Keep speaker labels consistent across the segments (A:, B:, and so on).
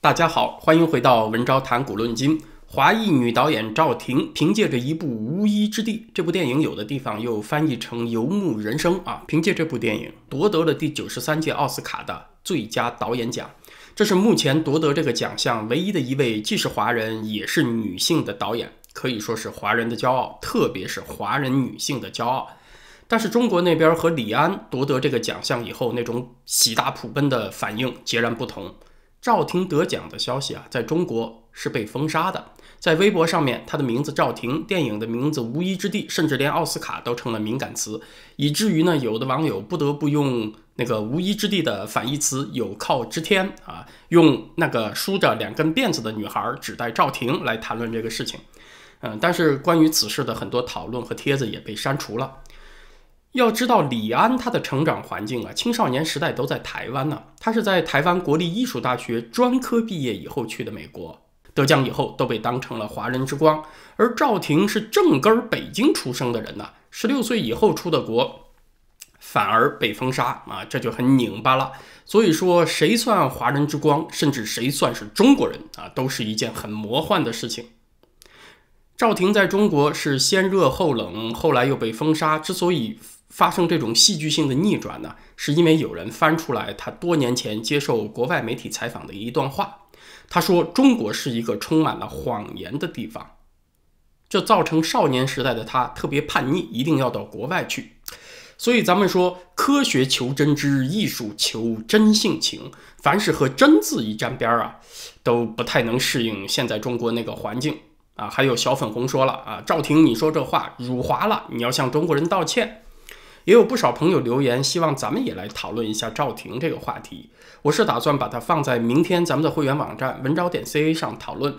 A: 大家好，欢迎回到文昭谈古论今。华裔女导演赵婷凭借着一部《无依之地》，这部电影有的地方又翻译成《游牧人生》啊，凭借这部电影夺得了第九十三届奥斯卡的最佳导演奖。这是目前夺得这个奖项唯一的一位既是华人也是女性的导演，可以说是华人的骄傲，特别是华人女性的骄傲。但是中国那边和李安夺得这个奖项以后那种喜大普奔的反应截然不同。赵婷得奖的消息啊，在中国是被封杀的。在微博上面，她的名字赵婷，电影的名字《无依之地》，甚至连奥斯卡都成了敏感词，以至于呢，有的网友不得不用那个《无依之地》的反义词“有靠之天”啊，用那个梳着两根辫子的女孩指代赵婷来谈论这个事情。嗯，但是关于此事的很多讨论和帖子也被删除了。要知道李安他的成长环境啊，青少年时代都在台湾呢。他是在台湾国立艺术大学专科毕业以后去的美国，得奖以后都被当成了华人之光。而赵婷是正根儿北京出生的人呢，十六岁以后出的国，反而被封杀啊，这就很拧巴了。所以说，谁算华人之光，甚至谁算是中国人啊，都是一件很魔幻的事情。赵婷在中国是先热后冷，后来又被封杀，之所以。发生这种戏剧性的逆转呢，是因为有人翻出来他多年前接受国外媒体采访的一段话。他说：“中国是一个充满了谎言的地方。”这造成少年时代的他特别叛逆，一定要到国外去。所以咱们说，科学求真知，艺术求真性情。凡是和“真”字一沾边啊，都不太能适应现在中国那个环境啊。还有小粉红说了啊：“赵婷，你说这话辱华了，你要向中国人道歉。”也有不少朋友留言，希望咱们也来讨论一下赵婷这个话题。我是打算把它放在明天咱们的会员网站文招点 ca 上讨论。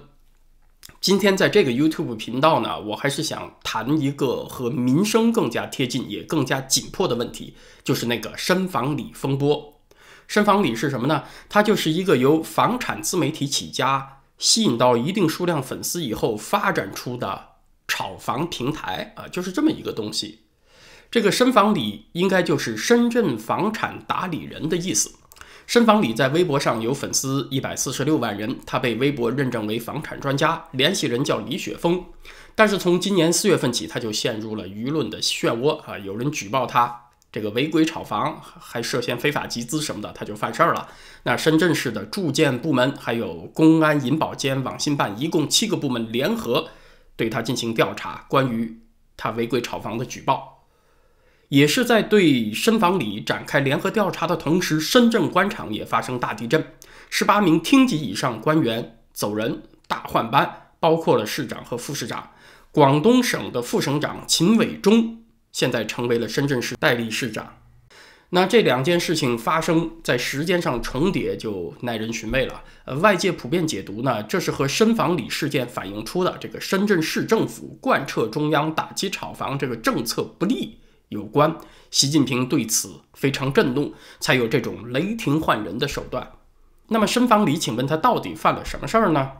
A: 今天在这个 YouTube 频道呢，我还是想谈一个和民生更加贴近、也更加紧迫的问题，就是那个深房里风波。深房里是什么呢？它就是一个由房产自媒体起家，吸引到一定数量粉丝以后发展出的炒房平台啊，就是这么一个东西。这个深房里应该就是深圳房产打理人的意思。深房里在微博上有粉丝一百四十六万人，他被微博认证为房产专家，联系人叫李雪峰。但是从今年四月份起，他就陷入了舆论的漩涡啊！有人举报他这个违规炒房，还涉嫌非法集资什么的，他就犯事儿了。那深圳市的住建部门、还有公安、银保监、网信办一共七个部门联合对他进行调查，关于他违规炒房的举报。也是在对深房里展开联合调查的同时，深圳官场也发生大地震，十八名厅级以上官员走人，大换班，包括了市长和副市长。广东省的副省长秦伟忠现在成为了深圳市代理市长。那这两件事情发生在时间上重叠，就耐人寻味了。呃，外界普遍解读呢，这是和深房里事件反映出的这个深圳市政府贯彻中央打击炒房这个政策不利，有关，习近平对此非常震怒，才有这种雷霆换人的手段。那么，申房里，请问他到底犯了什么事儿呢？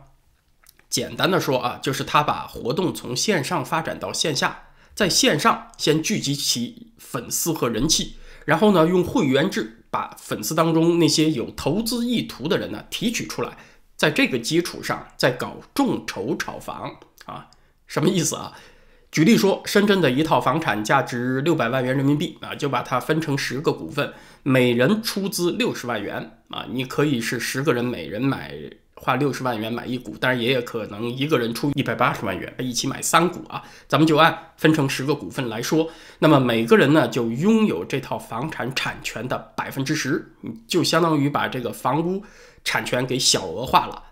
A: 简单的说啊，就是他把活动从线上发展到线下，在线上先聚集起粉丝和人气，然后呢，用会员制把粉丝当中那些有投资意图的人呢提取出来，在这个基础上再搞众筹炒房啊，什么意思啊？举例说，深圳的一套房产价值六百万元人民币啊，就把它分成十个股份，每人出资六十万元啊，你可以是十个人每人买花六十万元买一股，当然也有可能一个人出一百八十万元一起买三股啊。咱们就按分成十个股份来说，那么每个人呢就拥有这套房产产权的百分之十，就相当于把这个房屋产权给小额化了。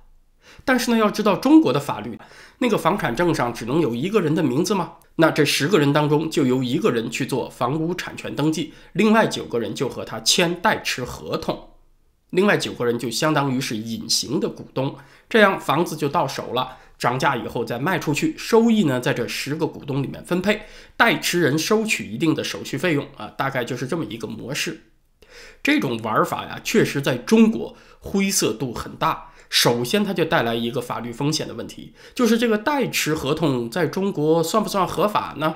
A: 但是呢，要知道中国的法律，那个房产证上只能有一个人的名字吗？那这十个人当中就由一个人去做房屋产权登记，另外九个人就和他签代持合同，另外九个人就相当于是隐形的股东，这样房子就到手了，涨价以后再卖出去，收益呢在这十个股东里面分配，代持人收取一定的手续费用啊，大概就是这么一个模式。这种玩法呀，确实在中国灰色度很大。首先，它就带来一个法律风险的问题，就是这个代持合同在中国算不算合法呢？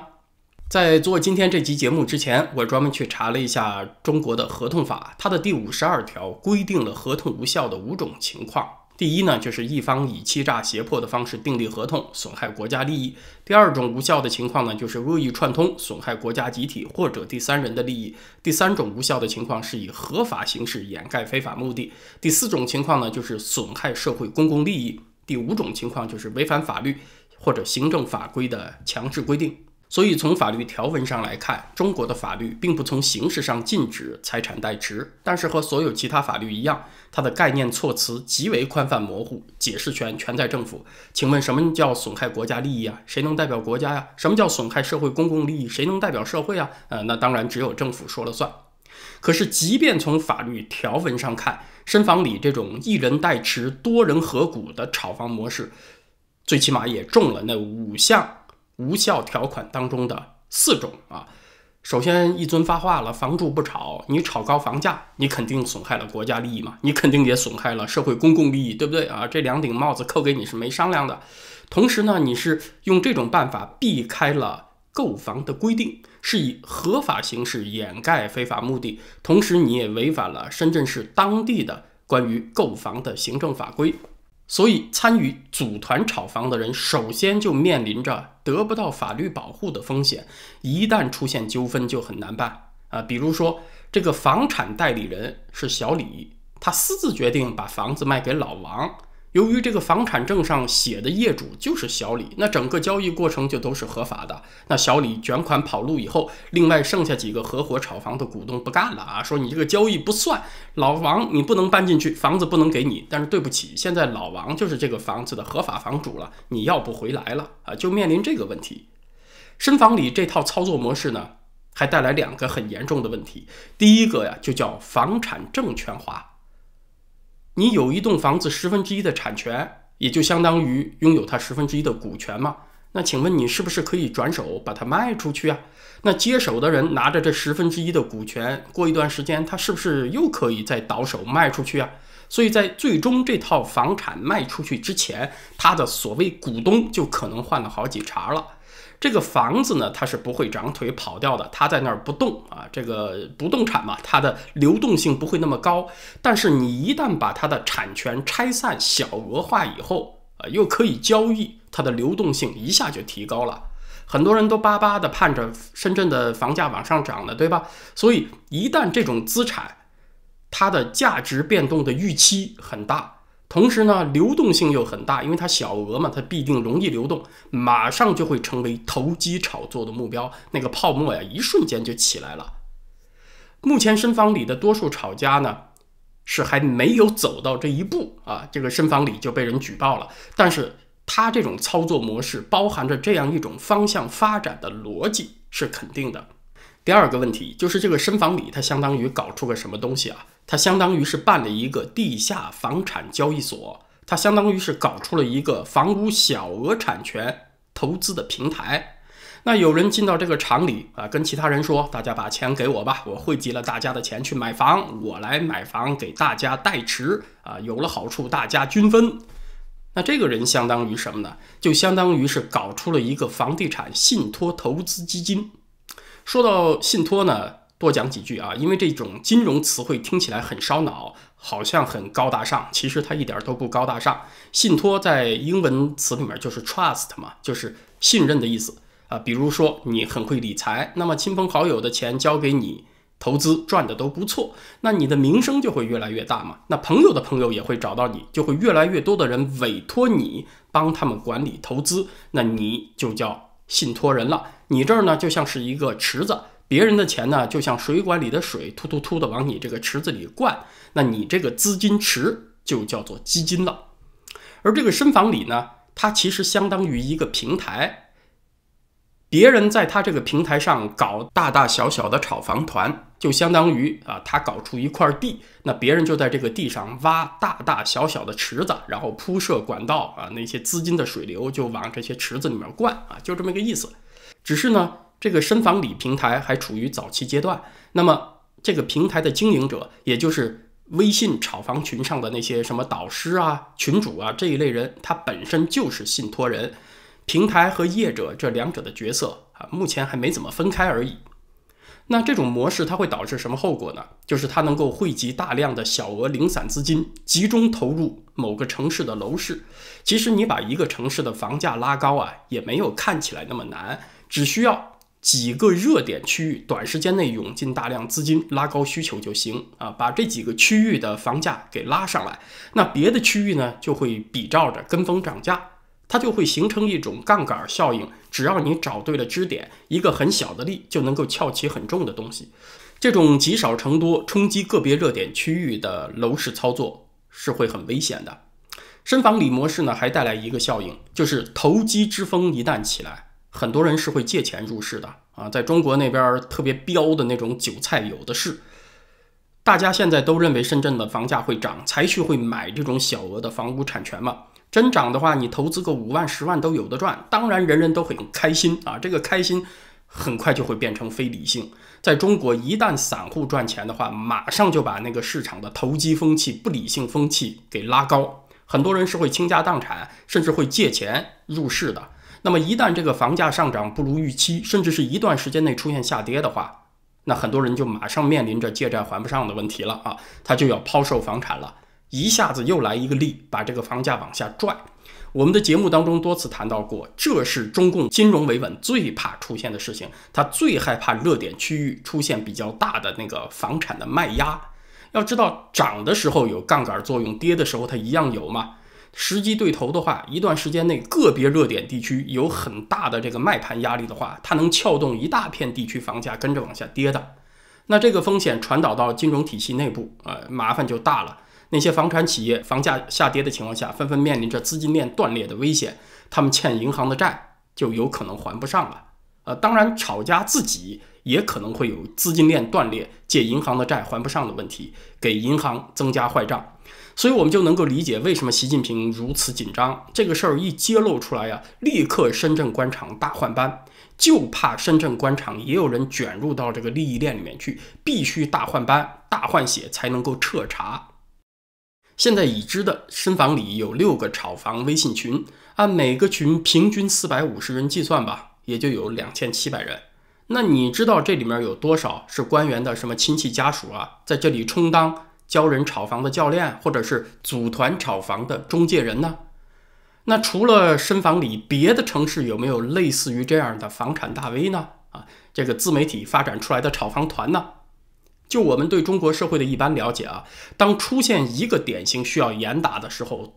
A: 在做今天这期节目之前，我专门去查了一下中国的合同法，它的第五十二条规定了合同无效的五种情况。第一呢，就是一方以欺诈、胁迫的方式订立合同，损害国家利益；第二种无效的情况呢，就是恶意串通，损害国家、集体或者第三人的利益；第三种无效的情况是以合法形式掩盖非法目的；第四种情况呢，就是损害社会公共利益；第五种情况就是违反法律或者行政法规的强制规定。所以从法律条文上来看，中国的法律并不从形式上禁止财产代持，但是和所有其他法律一样，它的概念措辞极为宽泛模糊，解释权全在政府。请问什么叫损害国家利益啊？谁能代表国家呀？什么叫损害社会公共利益？谁能代表社会啊？呃，那当然只有政府说了算。可是即便从法律条文上看，深房里这种一人代持多人合股的炒房模式，最起码也中了那五项。无效条款当中的四种啊，首先，一尊发话了，房住不炒，你炒高房价，你肯定损害了国家利益嘛，你肯定也损害了社会公共利益，对不对啊？这两顶帽子扣给你是没商量的。同时呢，你是用这种办法避开了购房的规定，是以合法形式掩盖非法目的，同时你也违反了深圳市当地的关于购房的行政法规。所以，参与组团炒房的人，首先就面临着得不到法律保护的风险。一旦出现纠纷，就很难办啊！比如说，这个房产代理人是小李，他私自决定把房子卖给老王。由于这个房产证上写的业主就是小李，那整个交易过程就都是合法的。那小李卷款跑路以后，另外剩下几个合伙炒房的股东不干了啊，说你这个交易不算，老王你不能搬进去，房子不能给你。但是对不起，现在老王就是这个房子的合法房主了，你要不回来了啊，就面临这个问题。深房里这套操作模式呢，还带来两个很严重的问题。第一个呀，就叫房产证券化。你有一栋房子十分之一的产权，也就相当于拥有它十分之一的股权嘛？那请问你是不是可以转手把它卖出去啊？那接手的人拿着这十分之一的股权，过一段时间他是不是又可以再倒手卖出去啊？所以在最终这套房产卖出去之前，他的所谓股东就可能换了好几茬了。这个房子呢，它是不会长腿跑掉的，它在那儿不动啊。这个不动产嘛，它的流动性不会那么高。但是你一旦把它的产权拆散、小额化以后，呃，又可以交易，它的流动性一下就提高了。很多人都巴巴的盼着深圳的房价往上涨呢，对吧？所以一旦这种资产，它的价值变动的预期很大。同时呢，流动性又很大，因为它小额嘛，它必定容易流动，马上就会成为投机炒作的目标。那个泡沫呀，一瞬间就起来了。目前深房里的多数炒家呢，是还没有走到这一步啊，这个深房里就被人举报了。但是他这种操作模式，包含着这样一种方向发展的逻辑，是肯定的。第二个问题就是这个深房里，它相当于搞出个什么东西啊？它相当于是办了一个地下房产交易所，它相当于是搞出了一个房屋小额产权投资的平台。那有人进到这个厂里啊，跟其他人说：“大家把钱给我吧，我汇集了大家的钱去买房，我来买房给大家代持啊，有了好处大家均分。”那这个人相当于什么呢？就相当于是搞出了一个房地产信托投资基金。说到信托呢，多讲几句啊，因为这种金融词汇听起来很烧脑，好像很高大上，其实它一点都不高大上。信托在英文词里面就是 trust 嘛，就是信任的意思啊。比如说你很会理财，那么亲朋好友的钱交给你投资，赚的都不错，那你的名声就会越来越大嘛。那朋友的朋友也会找到你，就会越来越多的人委托你帮他们管理投资，那你就叫。信托人了，你这儿呢就像是一个池子，别人的钱呢就像水管里的水，突突突的往你这个池子里灌，那你这个资金池就叫做基金了。而这个深房里呢，它其实相当于一个平台。别人在他这个平台上搞大大小小的炒房团，就相当于啊，他搞出一块地，那别人就在这个地上挖大大小小的池子，然后铺设管道啊，那些资金的水流就往这些池子里面灌啊，就这么个意思。只是呢，这个深房里平台还处于早期阶段，那么这个平台的经营者，也就是微信炒房群上的那些什么导师啊、群主啊这一类人，他本身就是信托人。平台和业者这两者的角色啊，目前还没怎么分开而已。那这种模式它会导致什么后果呢？就是它能够汇集大量的小额零散资金，集中投入某个城市的楼市。其实你把一个城市的房价拉高啊，也没有看起来那么难，只需要几个热点区域短时间内涌进大量资金，拉高需求就行啊，把这几个区域的房价给拉上来，那别的区域呢就会比照着跟风涨价。它就会形成一种杠杆效应，只要你找对了支点，一个很小的力就能够翘起很重的东西。这种积少成多冲击个别热点区域的楼市操作是会很危险的。深房里模式呢，还带来一个效应，就是投机之风一旦起来，很多人是会借钱入市的啊。在中国那边特别彪的那种韭菜有的是，大家现在都认为深圳的房价会涨，才去会买这种小额的房屋产权嘛。真涨的话，你投资个五万、十万都有的赚，当然人人都很开心啊。这个开心很快就会变成非理性。在中国，一旦散户赚钱的话，马上就把那个市场的投机风气、不理性风气给拉高。很多人是会倾家荡产，甚至会借钱入市的。那么一旦这个房价上涨不如预期，甚至是一段时间内出现下跌的话，那很多人就马上面临着借债还不上的问题了啊，他就要抛售房产了。一下子又来一个力，把这个房价往下拽。我们的节目当中多次谈到过，这是中共金融维稳最怕出现的事情，它最害怕热点区域出现比较大的那个房产的卖压。要知道，涨的时候有杠杆作用，跌的时候它一样有嘛。时机对头的话，一段时间内个别热点地区有很大的这个卖盘压力的话，它能撬动一大片地区房价跟着往下跌的。那这个风险传导到金融体系内部，呃，麻烦就大了。那些房产企业房价下跌的情况下，纷纷面临着资金链断裂的危险，他们欠银行的债就有可能还不上了。呃，当然，炒家自己也可能会有资金链断裂、借银行的债还不上的问题，给银行增加坏账。所以，我们就能够理解为什么习近平如此紧张。这个事儿一揭露出来呀，立刻深圳官场大换班，就怕深圳官场也有人卷入到这个利益链里面去，必须大换班、大换血才能够彻查。现在已知的深房里有六个炒房微信群，按每个群平均四百五十人计算吧，也就有两千七百人。那你知道这里面有多少是官员的什么亲戚家属啊，在这里充当教人炒房的教练，或者是组团炒房的中介人呢？那除了深房里，别的城市有没有类似于这样的房产大 V 呢？啊，这个自媒体发展出来的炒房团呢？就我们对中国社会的一般了解啊，当出现一个典型需要严打的时候，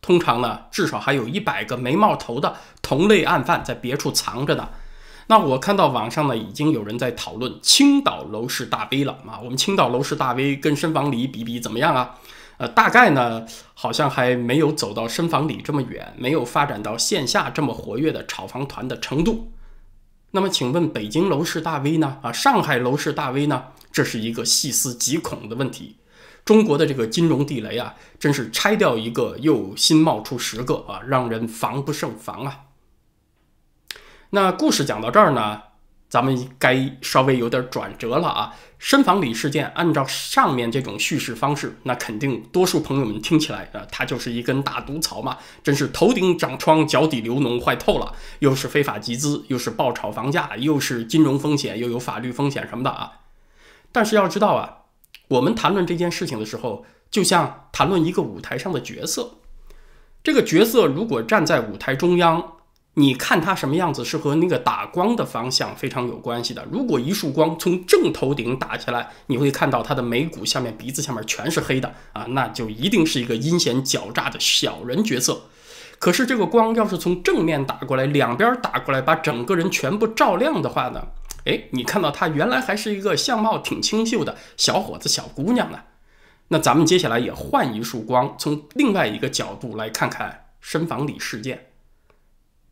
A: 通常呢，至少还有一百个没冒头的同类案犯在别处藏着呢。那我看到网上呢，已经有人在讨论青岛楼市大 V 了啊。我们青岛楼市大 V 跟深房里比比怎么样啊？呃，大概呢，好像还没有走到深房里这么远，没有发展到线下这么活跃的炒房团的程度。那么请问北京楼市大 V 呢？啊，上海楼市大 V 呢？这是一个细思极恐的问题，中国的这个金融地雷啊，真是拆掉一个又新冒出十个啊，让人防不胜防啊。那故事讲到这儿呢，咱们该稍微有点转折了啊。深房里事件按照上面这种叙事方式，那肯定多数朋友们听起来啊，它就是一根大毒草嘛，真是头顶长疮，脚底流脓，坏透了。又是非法集资，又是爆炒房价，又是金融风险，又有法律风险什么的啊。但是要知道啊，我们谈论这件事情的时候，就像谈论一个舞台上的角色。这个角色如果站在舞台中央，你看他什么样子，是和那个打光的方向非常有关系的。如果一束光从正头顶打下来，你会看到他的眉骨下面、鼻子下面全是黑的啊，那就一定是一个阴险狡诈的小人角色。可是这个光要是从正面打过来，两边打过来，把整个人全部照亮的话呢？哎，你看到他原来还是一个相貌挺清秀的小伙子、小姑娘呢。那咱们接下来也换一束光，从另外一个角度来看看深房里事件。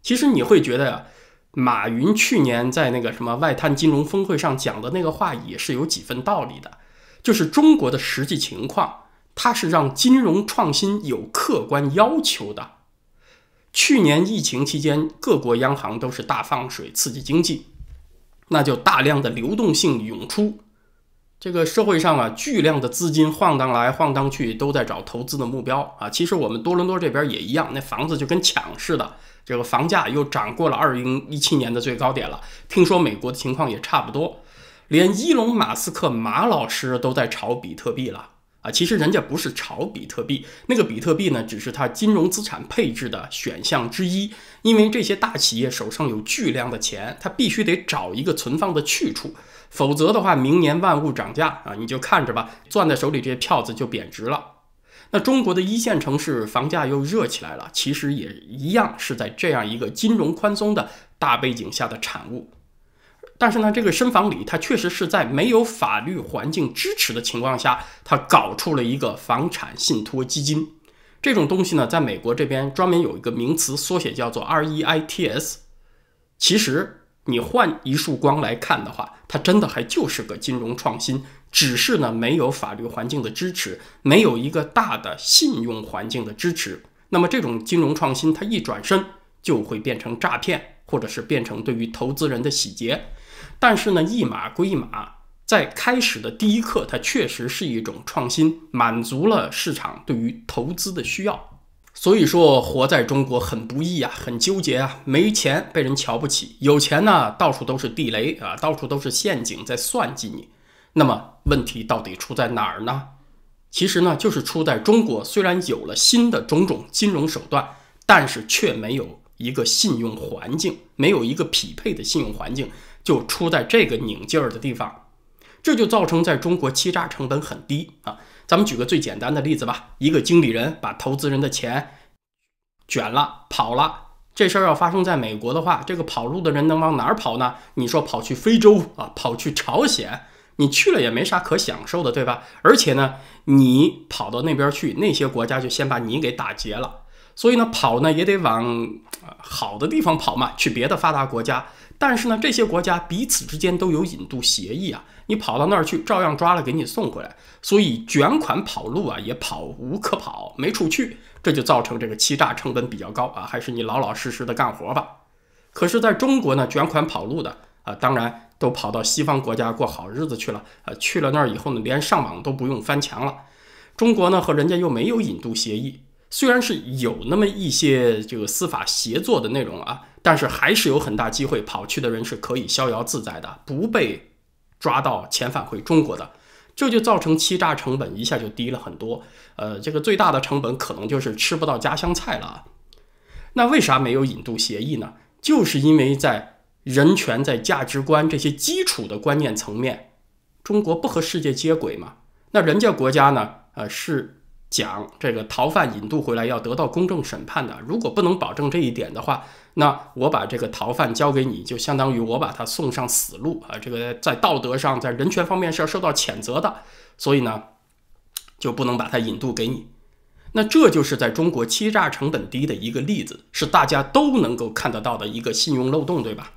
A: 其实你会觉得，马云去年在那个什么外滩金融峰会上讲的那个话也是有几分道理的，就是中国的实际情况，它是让金融创新有客观要求的。去年疫情期间，各国央行都是大放水刺激经济。那就大量的流动性涌出，这个社会上啊，巨量的资金晃荡来晃荡去，都在找投资的目标啊。其实我们多伦多这边也一样，那房子就跟抢似的，这个房价又涨过了二零一七年的最高点了。听说美国的情况也差不多，连伊隆马斯克马老师都在炒比特币了。啊，其实人家不是炒比特币，那个比特币呢，只是它金融资产配置的选项之一。因为这些大企业手上有巨量的钱，它必须得找一个存放的去处，否则的话，明年万物涨价啊，你就看着吧，攥在手里这些票子就贬值了。那中国的一线城市房价又热起来了，其实也一样是在这样一个金融宽松的大背景下的产物。但是呢，这个深房里，它确实是在没有法律环境支持的情况下，它搞出了一个房产信托基金。这种东西呢，在美国这边专门有一个名词缩写，叫做 REITS。其实你换一束光来看的话，它真的还就是个金融创新，只是呢没有法律环境的支持，没有一个大的信用环境的支持。那么这种金融创新，它一转身就会变成诈骗，或者是变成对于投资人的洗劫。但是呢，一码归一码，在开始的第一刻，它确实是一种创新，满足了市场对于投资的需要。所以说，活在中国很不易啊，很纠结啊，没钱被人瞧不起，有钱呢，到处都是地雷啊，到处都是陷阱在算计你。那么问题到底出在哪儿呢？其实呢，就是出在中国，虽然有了新的种种金融手段，但是却没有一个信用环境，没有一个匹配的信用环境。就出在这个拧劲儿的地方，这就造成在中国欺诈成本很低啊。咱们举个最简单的例子吧，一个经理人把投资人的钱卷了跑了，这事儿要发生在美国的话，这个跑路的人能往哪儿跑呢？你说跑去非洲啊，跑去朝鲜，你去了也没啥可享受的，对吧？而且呢，你跑到那边去，那些国家就先把你给打劫了。所以呢，跑呢也得往好的地方跑嘛，去别的发达国家。但是呢，这些国家彼此之间都有引渡协议啊，你跑到那儿去，照样抓了给你送回来，所以卷款跑路啊也跑无可跑，没处去，这就造成这个欺诈成本比较高啊，还是你老老实实的干活吧。可是在中国呢，卷款跑路的啊，当然都跑到西方国家过好日子去了，呃，去了那儿以后呢，连上网都不用翻墙了。中国呢和人家又没有引渡协议，虽然是有那么一些这个司法协作的内容啊。但是还是有很大机会跑去的人是可以逍遥自在的，不被抓到遣返回中国的，这就造成欺诈成本一下就低了很多。呃，这个最大的成本可能就是吃不到家乡菜了。那为啥没有引渡协议呢？就是因为在人权、在价值观这些基础的观念层面，中国不和世界接轨嘛。那人家国家呢？呃，是。讲这个逃犯引渡回来要得到公正审判的，如果不能保证这一点的话，那我把这个逃犯交给你，就相当于我把他送上死路啊！这个在道德上、在人权方面是要受到谴责的，所以呢，就不能把他引渡给你。那这就是在中国欺诈成本低的一个例子，是大家都能够看得到的一个信用漏洞，对吧？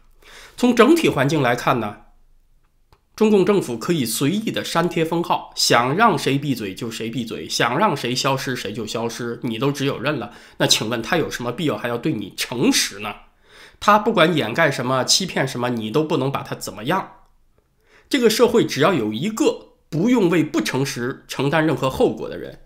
A: 从整体环境来看呢？中共政府可以随意的删贴封号，想让谁闭嘴就谁闭嘴，想让谁消失谁就消失，你都只有认了。那请问他有什么必要还要对你诚实呢？他不管掩盖什么、欺骗什么，你都不能把他怎么样。这个社会只要有一个不用为不诚实承担任何后果的人，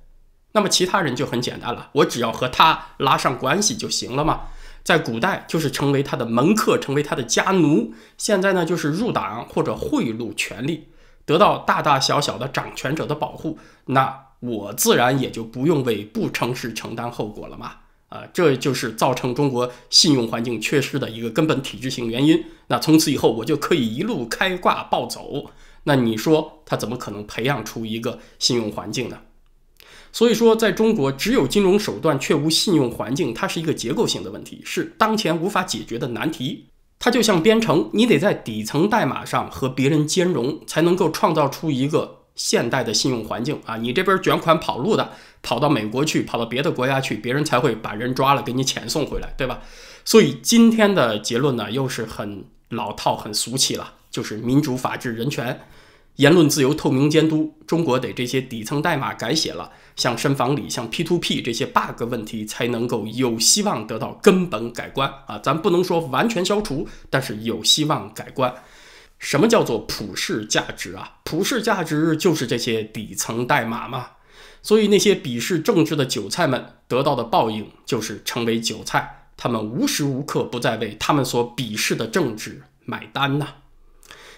A: 那么其他人就很简单了，我只要和他拉上关系就行了嘛。在古代就是成为他的门客，成为他的家奴；现在呢，就是入党或者贿赂权力，得到大大小小的掌权者的保护。那我自然也就不用为不诚实承担后果了嘛！啊，这就是造成中国信用环境缺失的一个根本体制性原因。那从此以后，我就可以一路开挂暴走。那你说他怎么可能培养出一个信用环境呢？所以说，在中国，只有金融手段却无信用环境，它是一个结构性的问题，是当前无法解决的难题。它就像编程，你得在底层代码上和别人兼容，才能够创造出一个现代的信用环境啊！你这边卷款跑路的，跑到美国去，跑到别的国家去，别人才会把人抓了给你遣送回来，对吧？所以今天的结论呢，又是很老套、很俗气了，就是民主、法治、人权、言论自由、透明监督，中国得这些底层代码改写了。像深房里，像 P to P 这些 bug 问题，才能够有希望得到根本改观啊！咱不能说完全消除，但是有希望改观。什么叫做普世价值啊？普世价值就是这些底层代码嘛。所以那些鄙视政治的韭菜们得到的报应就是成为韭菜，他们无时无刻不在为他们所鄙视的政治买单呐。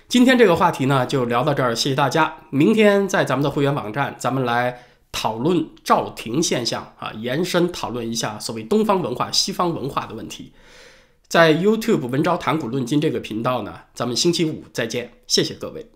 A: 今天这个话题呢，就聊到这儿，谢谢大家。明天在咱们的会员网站，咱们来。讨论赵庭现象啊，延伸讨论一下所谓东方文化、西方文化的问题。在 YouTube 文昭谈古论今这个频道呢，咱们星期五再见，谢谢各位。